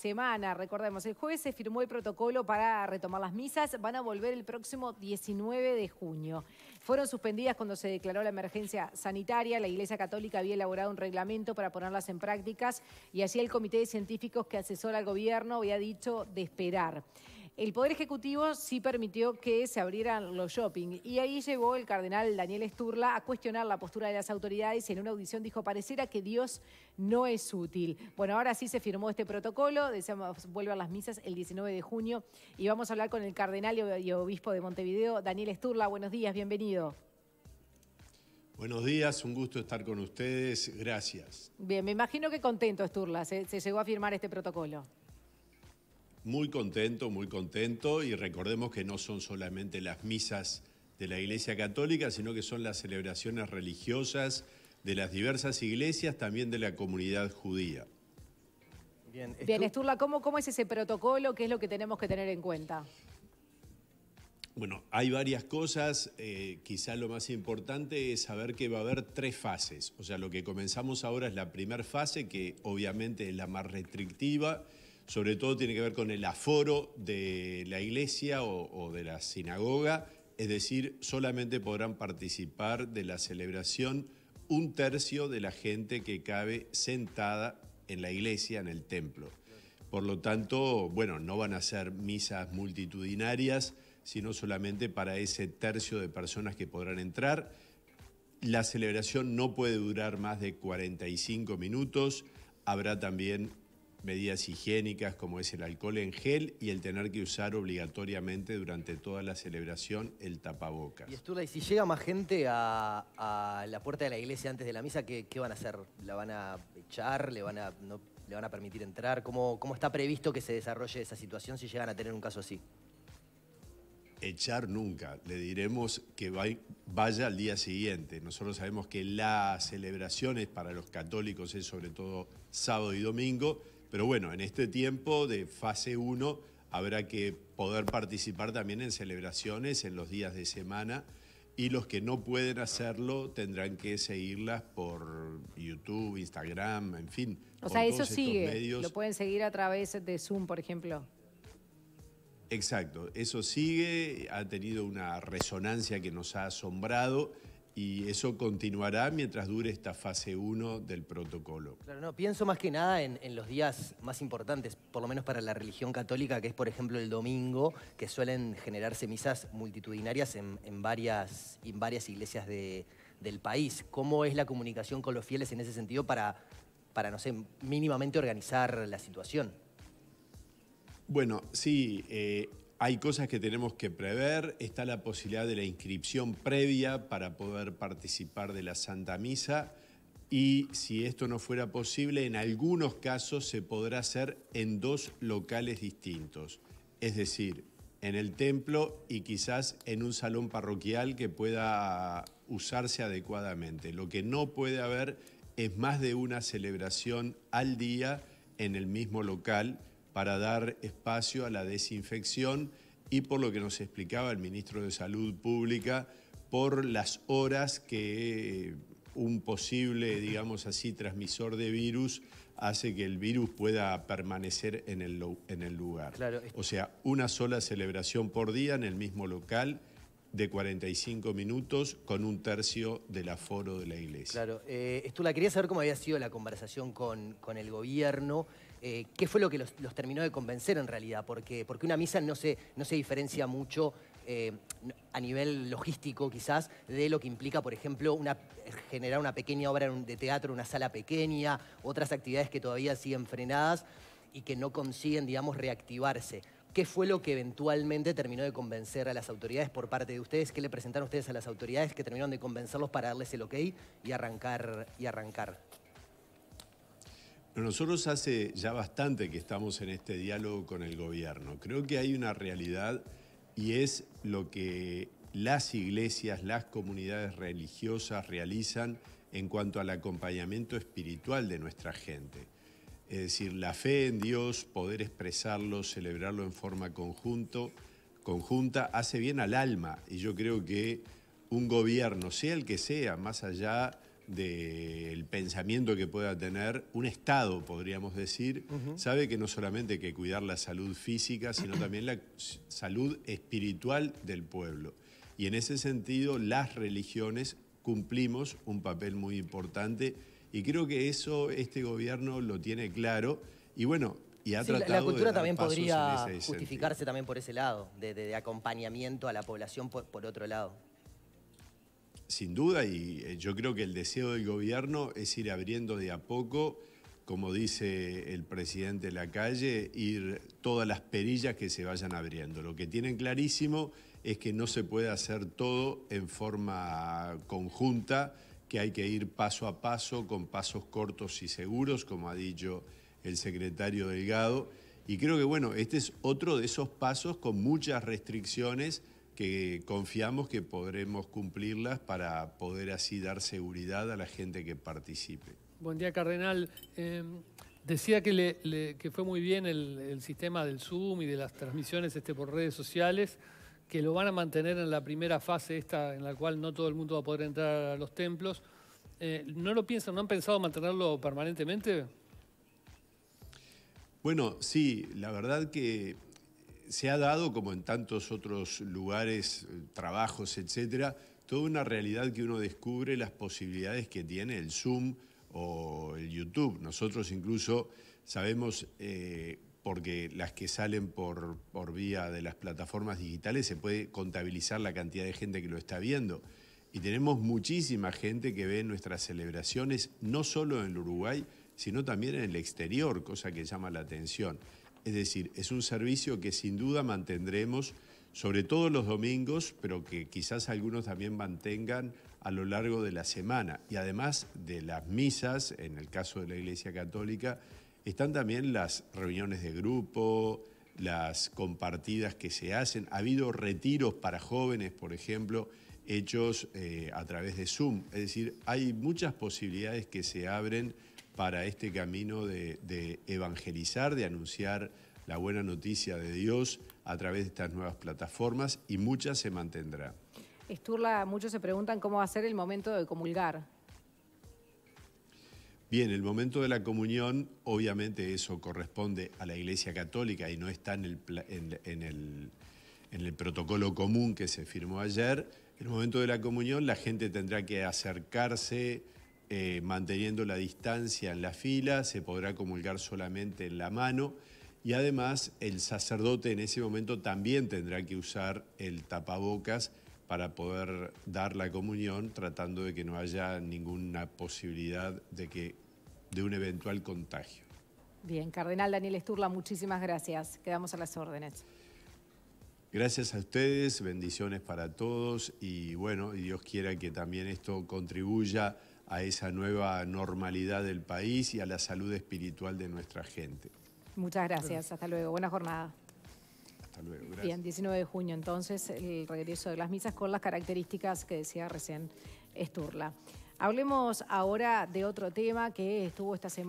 semana. Recordemos, el jueves se firmó el protocolo para retomar las misas. Van a volver el próximo 19 de junio. Fueron suspendidas cuando se declaró la emergencia sanitaria. La Iglesia Católica había elaborado un reglamento para ponerlas en prácticas y así el Comité de Científicos que asesora al gobierno había dicho de esperar el Poder Ejecutivo sí permitió que se abrieran los shopping y ahí llegó el cardenal Daniel Esturla a cuestionar la postura de las autoridades y en una audición dijo, pareciera que Dios no es útil. Bueno, ahora sí se firmó este protocolo, deseamos a las misas el 19 de junio y vamos a hablar con el cardenal y obispo de Montevideo, Daniel Esturla. Buenos días, bienvenido. Buenos días, un gusto estar con ustedes, gracias. Bien, me imagino que contento Esturla, se llegó a firmar este protocolo. Muy contento, muy contento y recordemos que no son solamente las misas de la Iglesia Católica, sino que son las celebraciones religiosas de las diversas iglesias, también de la comunidad judía. Bien, Esturla, ¿cómo, es ese protocolo? ¿Qué es lo que tenemos que tener en cuenta? Bueno, hay varias cosas. Eh, quizá lo más importante es saber que va a haber tres fases. O sea, lo que comenzamos ahora es la primera fase, que obviamente es la más restrictiva sobre todo tiene que ver con el aforo de la iglesia o, de la sinagoga, es decir, solamente podrán participar de la celebración un tercio de la gente que cabe sentada en la iglesia, en el templo. Por lo tanto, bueno, no van a ser misas multitudinarias, sino solamente para ese tercio de personas que podrán entrar. La celebración no puede durar más de 45 minutos. Habrá también medidas higiénicas como es el alcohol en gel y el tener que usar obligatoriamente durante toda la celebración el tapabocas. Y Sturla, y si llega más gente a, la puerta de la iglesia antes de la misa, ¿qué, ¿qué, van a hacer? ¿La van a echar? ¿Le van a, no, le van a permitir entrar? ¿Cómo, ¿Cómo está previsto que se desarrolle esa situación si llegan a tener un caso así? echar nunca. Le diremos que vaya al día siguiente. Nosotros sabemos que las celebraciones para los católicos es sobre todo sábado y domingo pero bueno, en este tiempo de fase 1 habrá que poder participar también en celebraciones en los días de semana y los que no pueden hacerlo tendrán que seguirlas por YouTube, Instagram, en fin. O sea, eso sigue. Lo pueden seguir a través de Zoom, por ejemplo. Exacto, eso sigue, ha tenido una resonancia que nos ha asombrado y eso continuará mientras dure esta fase 1 del protocolo. Claro, no, pienso más que nada en, los días más importantes, por lo menos para la religión católica, que es por ejemplo el domingo, que suelen generarse misas multitudinarias en, varias, iglesias del país. ¿Cómo es la comunicación con los fieles en ese sentido para, para no sé, mínimamente organizar la situación? Bueno, sí, eh, hay cosas que tenemos que prever. Está la posibilidad de la inscripción previa para poder participar de la Santa Misa. Y si esto no fuera posible, en algunos casos se podrá hacer en dos locales distintos. Es decir, en el templo y quizás en un salón parroquial que pueda usarse adecuadamente. Lo que no puede haber es más de una celebración al día en el mismo local para dar espacio a la desinfección y por lo que nos explicaba el ministro de Salud Pública, por las horas que eh, un posible, digamos así, transmisor de virus hace que el virus pueda permanecer en el, lugar. O sea, una sola celebración por día en el mismo local de 45 minutos con un tercio del aforo de la iglesia. Claro. Eh, Estula, quería saber cómo había sido la conversación con, con el gobierno. Eh, qué fue lo que los, terminó de convencer en realidad, porque, una misa no se, diferencia mucho eh, a nivel logístico quizás de lo que implica, por ejemplo, generar una pequeña obra de teatro, una sala pequeña, otras actividades que todavía siguen frenadas y que no consiguen, digamos, reactivarse. ¿Qué fue lo que eventualmente terminó de convencer a las autoridades por parte de ustedes? ¿Qué le presentaron ustedes a las autoridades que terminaron de convencerlos para darles el ok y arrancar? Y arrancar? Nosotros hace ya bastante que estamos en este diálogo con el gobierno. Creo que hay una realidad y es lo que las iglesias, las comunidades religiosas realizan en cuanto al acompañamiento espiritual de nuestra gente. Es decir, la fe en Dios, poder expresarlo, celebrarlo en forma conjunto, conjunta, hace bien al alma. Y yo creo que un gobierno, sea el que sea, más allá del pensamiento que pueda tener un Estado, podríamos decir, sabe que no solamente hay que cuidar la salud física, sino también la salud espiritual del pueblo. Y en ese sentido, las religiones cumplimos un papel muy importante y creo que eso este gobierno lo tiene claro y bueno, y ha tratado la cultura también podría justificarse también por ese lado, de, acompañamiento a la población por otro lado. Sin duda, y eh, yo creo que el deseo del gobierno es ir abriendo de a poco, como dice el presidente de la calle, ir todas las perillas que se vayan abriendo. Lo que tienen clarísimo es que no se puede hacer todo en forma conjunta, que hay que ir paso a paso, con pasos cortos y seguros, como ha dicho el secretario Delgado. Y creo que, bueno, este es otro de esos pasos con muchas restricciones que confiamos que podremos cumplirlas para poder así dar seguridad a la gente que participe. Buen día, Cardenal. Em, decía que, le, que, fue muy bien el, sistema del Zoom y de las transmisiones este, por redes sociales, que lo van a mantener en la primera fase esta en la cual no todo el mundo va a poder entrar a los templos. Eh, ¿No lo piensan, no han pensado mantenerlo permanentemente? Bueno, sí, la verdad que se ha dado, como en tantos otros lugares, eh, trabajos, etcétera, toda una realidad que uno descubre las posibilidades que tiene el Zoom o el YouTube. Nosotros incluso sabemos, eh, porque las que salen por, por vía de las plataformas digitales, se puede contabilizar la cantidad de gente que lo está viendo. Y tenemos muchísima gente que ve nuestras celebraciones, no solo en el Uruguay, sino también en el exterior, cosa que llama la atención. Es decir, es un servicio que sin duda mantendremos, sobre todo los domingos, pero que quizás algunos también mantengan a lo largo de la semana. Y además de las misas, en el caso de la Iglesia Católica, están también las reuniones de grupo, las compartidas que se hacen. Ha habido retiros para jóvenes, por ejemplo, hechos eh, a través de Zoom. Es decir, hay muchas posibilidades que se abren para este camino de, evangelizar, de anunciar la buena noticia de Dios a través de estas nuevas plataformas y muchas se mantendrá. Esturla, muchos se preguntan cómo va a ser el momento de comulgar. Bien, el momento de la comunión, obviamente eso corresponde a la Iglesia Católica y no está en el, en el protocolo común que se firmó ayer. En el momento de la comunión la gente tendrá que acercarse eh, manteniendo la distancia en la fila, se podrá comulgar solamente en la mano y además el sacerdote en ese momento también tendrá que usar el tapabocas para poder dar la comunión, tratando de que no haya ninguna posibilidad de, que, de un eventual contagio. Bien, Cardenal Daniel Esturla, muchísimas gracias. Quedamos a las órdenes. Gracias a ustedes, bendiciones para todos y bueno, y Dios quiera que también esto contribuya a esa nueva normalidad del país y a la salud espiritual de nuestra gente. Muchas gracias, hasta luego, buena jornada. Hasta luego, gracias. Bien, 19 de junio entonces el regreso de las misas con las características que decía recién Esturla. Hablemos ahora de otro tema que estuvo esta semana.